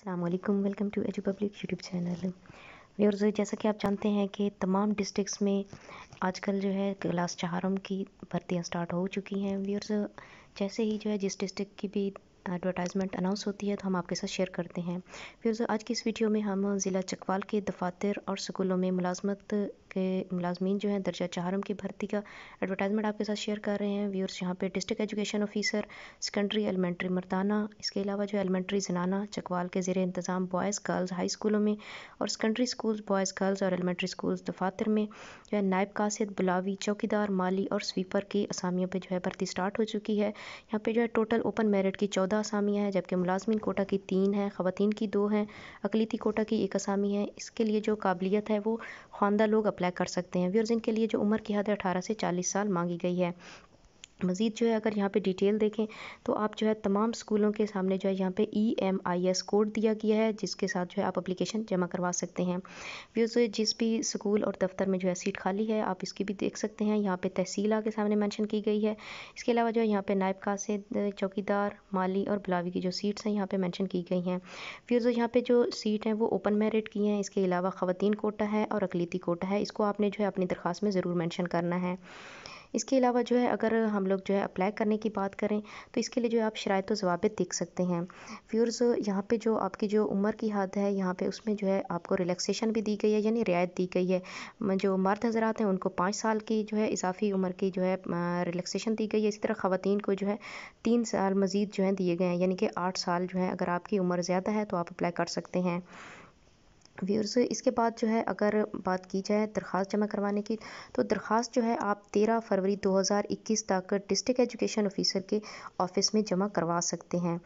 अल्लाम welcome to edu public YouTube channel viewers जैसा कि आप जानते हैं कि तमाम डिस्ट्रिक्स में आजकल जो है क्लास चारों की भर्तियां स्टार्ट हो चुकी हैं व्यवर्स जैसे ही जो है जिस डिस्ट्रिक्ट की भी एडवर्टाइजमेंट अनाउंस होती है तो हम आपके साथ शेयर करते हैं व्यवर्स आज की इस वीडियो में हम ज़िला चकवाल के दफातर और स्कूलों में मुलाजमत के मुलाजमीन जो हैं दर्जा चारम की भर्ती का एडवर्टाइजमेंट आपके साथ शेयर कर रहे हैं व्यूअर्स यहाँ पे district education officer secondary elementary मर्दाना इसके अलावा जो एलिमेंट्री जनाना चकवाल के जेर इंतज़ाम बॉयज़ गर्ल्स हाई स्कूलों में और सेकेंडरी स्कूल्स बॉयज़ गर्ल्स और एलिमेंट्री स्कूल्स दफातर में जो है नायब कासिद बुलावी चौकीदार माली और स्वीपर की असामियों पर जो है भर्ती स्टार्ट हो चुकी है यहाँ पर जो है टोटल ओपन मेरिट की चौदह असामियाँ हैं जबकि मुलाजमिन कोटा की तीन हैं ख़वान की दो हैं अकलीती कोटा की एक असामी है इसके लिए जो काबिलियत है वो खानदा लोग अप्लाई कर सकते हैं व्यर्स इनके लिए जो उम्र की हद है अठारह से चालीस साल मांगी गई है मज़ीद जो है अगर यहाँ पे डिटेल देखें तो आप जो है तमाम स्कूलों के सामने जो है यहाँ पे E M I S code दिया गया है जिसके साथ जो है आप अप्लीकेशन जमा करवा सकते हैं व्यूज़ जिस भी स्कूल और दफ्तर में जो है सीट खाली है आप इसकी भी देख सकते हैं यहाँ पे तहसील के सामने मेंशन की गई है इसके अलावा जो है यहाँ पर नायब कासे चौकीदार माली और बुलावी की जो सीट्स हैं यहाँ पर मैंशन की गई हैं व्यूज़ यहाँ पर जो सीट हैं वो ओपन मेरिट की हैं इसके अलावा ख़वान कोटा है और अकलीती कोटा है इसको आपने जो है अपनी दरख्वास्त में ज़रूर मैंशन करना है इसके अलावा जो है अगर हम लोग जो है अप्लाई करने की बात करें तो इसके लिए जो है आप तो जवाब देख सकते हैं फ्यूर्स यहाँ पे जो आपकी जो उम्र की हद है यहाँ पे उसमें जो है आपको रिलैक्सेशन भी दी गई है यानी रियायत दी गई है जो मर्द हजरात हैं उनको पाँच साल की जो है इजाफी उम्र की जो है रिलैक्सेशन दी गई है इसी तरह खातन को जो है तीन साल मज़ीद जो है दिए गए हैं यानी कि आठ साल जो है अगर आपकी उम्र ज़्यादा है तो आप अप्लाई कर सकते हैं व्यूर्स इसके बाद जो है अगर बात की जाए दरख्वास्त जमा करवाने की तो दरख्वास्त जो है आप 13 फरवरी 2021 तक डिस्ट्रिक्ट एजुकेशन ऑफिसर के ऑफिस में जमा करवा सकते हैं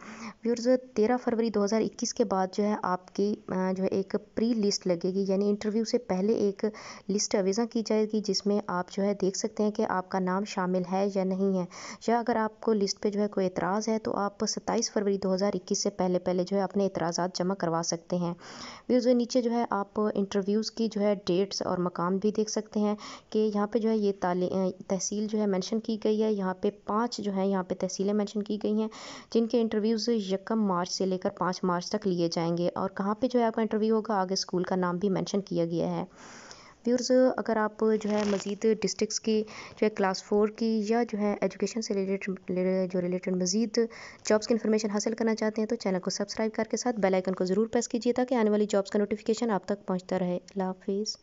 व्यूर्स 13 फरवरी 2021 के बाद जो है आपकी जो है एक प्री लिस्ट लगेगी यानी इंटरव्यू से पहले एक लिस्ट अवेजा की जाएगी जिसमें आप जो है देख सकते हैं कि आपका नाम शामिल है या नहीं है या अगर आपको लिस्ट पर जो है कोई एतराज़ है तो आप सत्ताईस फरवरी दो से पहले पहले जो है अपने एतराज़ात जमा करवा सकते हैं व्यूर्स नीचे जो है आप इंटरव्यूज़ की जो है डेट्स और मकाम भी देख सकते हैं कि यहाँ पे जो है ये ताले तहसील जो है मेंशन की गई है यहाँ पे पांच जो है यहाँ पे तहसीलें मेंशन की गई हैं जिनके इंटरव्यूज़ यकम मार्च से लेकर पाँच मार्च तक लिए जाएंगे और कहाँ पर जो है आपका इंटरव्यू होगा आगे स्कूल का नाम भी मैंशन किया गया है व्यूर्स अगर आप जो है मज़ीद डिस्ट्रिक्स की जो है क्लास फोर की या जो है एजुकेशन से रिलेटेड जो रिलेटेड मज़ीद जॉब्स की इन्फॉर्मेशन हासिल करना चाहते हैं तो चैनल को सब्सक्राइब करके साथ बेल आइकन को ज़रूर प्रेस कीजिए ताकि आने वाली जॉब्स का नोटिफिकेशन आप तक पहुँचता रहे अल्लाह हाफिज़